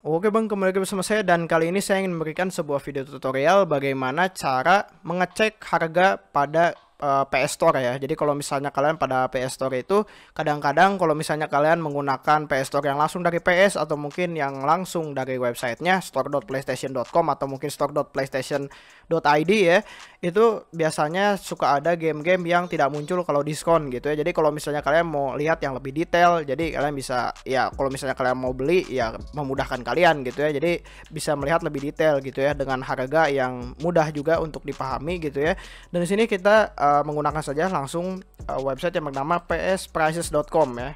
Oke bang, kembali lagi bersama saya dan kali ini saya ingin memberikan sebuah video tutorial bagaimana cara mengecek harga pada Eh, PS Store ya. Jadi kalau misalnya kalian pada PS Store itu kadang-kadang kalau misalnya kalian menggunakan PS Store yang langsung dari PS atau mungkin yang langsung dari websitenya store.playstation.com atau mungkin store.playstation.id ya, itu biasanya suka ada game-game yang tidak muncul kalau diskon gitu ya. Jadi kalau misalnya kalian mau lihat yang lebih detail, jadi kalian bisa ya kalau misalnya kalian mau beli ya memudahkan kalian gitu ya. Jadi bisa melihat lebih detail gitu ya dengan harga yang mudah juga untuk dipahami gitu ya. Dan di sini kita uh, Eh, menggunakan saja langsung uh, website yang bernama psprices.com ya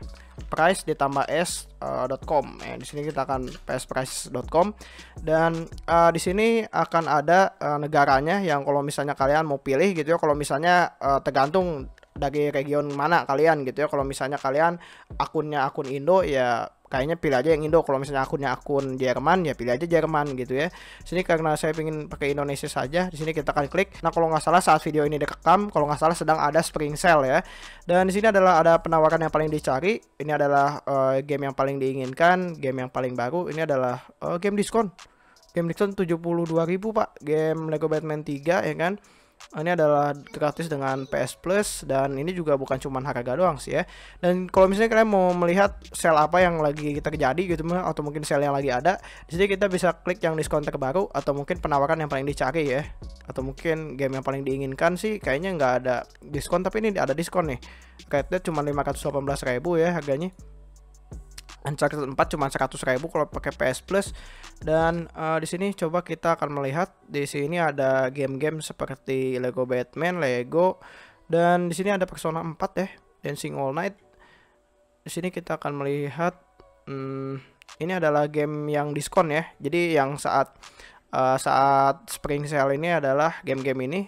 price ditambah s.com eh, uh, ya, di sini kita akan psprices.com dan uh, di sini akan ada uh, negaranya yang kalau misalnya kalian mau pilih gitu ya kalau misalnya uh, tergantung dari region mana kalian gitu ya kalau misalnya kalian akunnya akun Indo ya kayaknya pilih aja yang Indo kalau misalnya akunnya akun Jerman ya pilih aja Jerman gitu ya sini karena saya ingin pakai Indonesia saja di sini kita akan klik nah kalau nggak salah saat video ini direkam kalau nggak salah sedang ada spring sale ya dan di sini adalah ada penawaran yang paling dicari ini adalah uh, game yang paling diinginkan game yang paling baru ini adalah uh, game diskon game diskon 72.000 Pak game Lego Batman 3 ya kan Ah, ini adalah gratis dengan PS Plus dan ini juga bukan cuma harga doang sih ya. Dan kalau misalnya kalian mau melihat sale apa yang lagi terjadi gitu atau mungkin sale yang lagi ada, jadi kita bisa klik yang diskon terbaru atau mungkin penawaran yang paling dicari ya. Atau mungkin game yang paling diinginkan sih kayaknya nggak ada diskon tapi ini ada diskon nih. rate delapan cuma 518.000 ya harganya. Uncharted 4 cuma 100 ribu kalau pakai PS Plus dan uh, di sini coba kita akan melihat di sini ada game-game seperti Lego Batman, Lego dan di sini ada Persona 4 ya, Dancing All Night. Di sini kita akan melihat hmm, ini adalah game yang diskon ya. Jadi yang saat uh, saat spring sale ini adalah game-game ini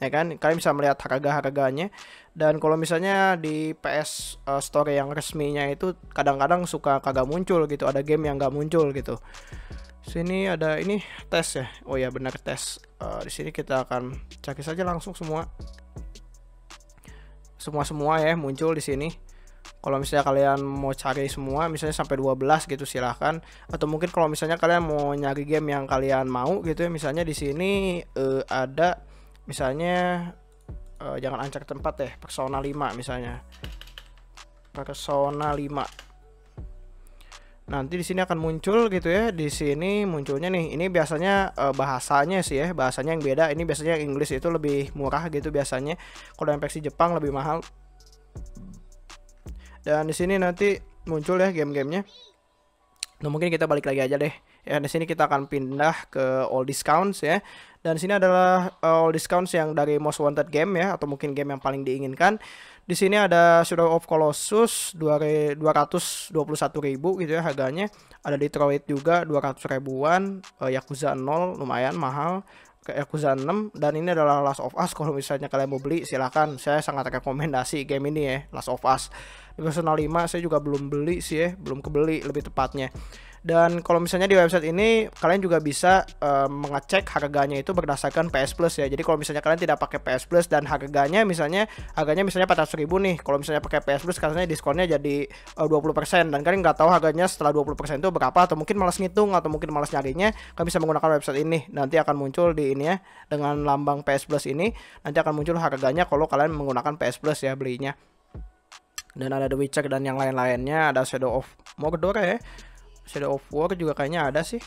ya kan kalian bisa melihat harga harganya dan kalau misalnya di PS uh, eh, Store yang resminya itu kadang-kadang suka kagak muncul gitu ada game yang nggak muncul gitu sini ada ini tes ya oh ya benar tes uh, di sini kita akan cari saja langsung semua semua semua ya muncul di sini kalau misalnya kalian mau cari semua misalnya sampai 12 gitu silahkan atau mungkin kalau misalnya kalian mau nyari game yang kalian mau gitu ya misalnya di sini uh, ada misalnya uh, jangan ancak tempat ya persona 5 misalnya persona 5 nanti di sini akan muncul gitu ya di sini munculnya nih ini biasanya uh, bahasanya sih ya bahasanya yang beda ini biasanya yang Inggris itu lebih murah gitu biasanya kalau yang versi Jepang lebih mahal dan di sini nanti muncul ya game-gamenya nah mungkin kita balik lagi aja deh Ya, di sini kita akan pindah ke all discounts ya. Dan sini adalah eh, all discounts yang dari most wanted game ya atau mungkin game yang paling diinginkan. Di sini ada Shadow of Colossus 221.000 gitu ya harganya. Ada Detroit juga 200 ribuan, uh, Yakuza 0 lumayan mahal. Yakuza 6 dan ini adalah Last of Us kalau misalnya kalian mau beli silahkan saya sangat rekomendasi game ini ya Last of Us di personal 5 saya juga belum beli sih ya belum kebeli lebih tepatnya dan kalau misalnya di website ini kalian juga bisa uh, mengecek harganya itu berdasarkan PS Plus ya. Jadi kalau misalnya kalian tidak pakai PS Plus dan harganya misalnya harganya misalnya 400 ribu nih. Kalau misalnya pakai PS Plus katanya diskonnya jadi eh, uh, 20% dan kalian nggak tahu harganya setelah 20% itu berapa atau mungkin malas ngitung atau mungkin malas nyarinya, kalian bisa menggunakan website ini. Nanti akan muncul di ini ya dengan lambang PS Plus ini nanti akan muncul harganya kalau kalian menggunakan PS Plus ya belinya dan ada The Witcher dan yang lain-lainnya ada Shadow of Mordor ya Shadow of War juga kayaknya ada sih.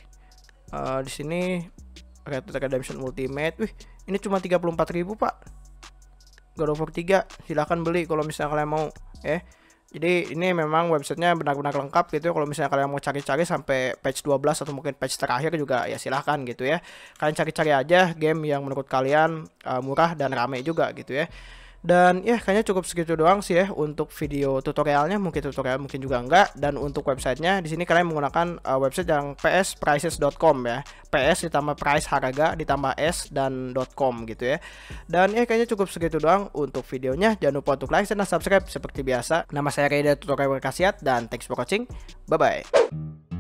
Uh, di sini Red Dead Redemption Ultimate. Wih, ini cuma 34.000, Pak. God of War 3 silahkan beli kalau misalnya kalian mau ya. Jadi ini memang websitenya benar-benar lengkap gitu ya. Kalau misalnya kalian mau cari-cari sampai patch 12 atau mungkin patch terakhir juga ya silahkan gitu ya. Kalian cari-cari aja game yang menurut kalian uh, murah dan ramai juga gitu ya. Dan ya kayaknya cukup segitu doang sih ya untuk video tutorialnya mungkin tutorial mungkin juga enggak dan untuk websitenya di sini kalian menggunakan uh, website yang psprices.com ya PS ditambah price harga ditambah s dan .com gitu ya dan ya kayaknya cukup segitu doang untuk videonya jangan lupa untuk like dan subscribe seperti biasa nama saya Reda Tutorial Berkasiat dan thanks for watching bye bye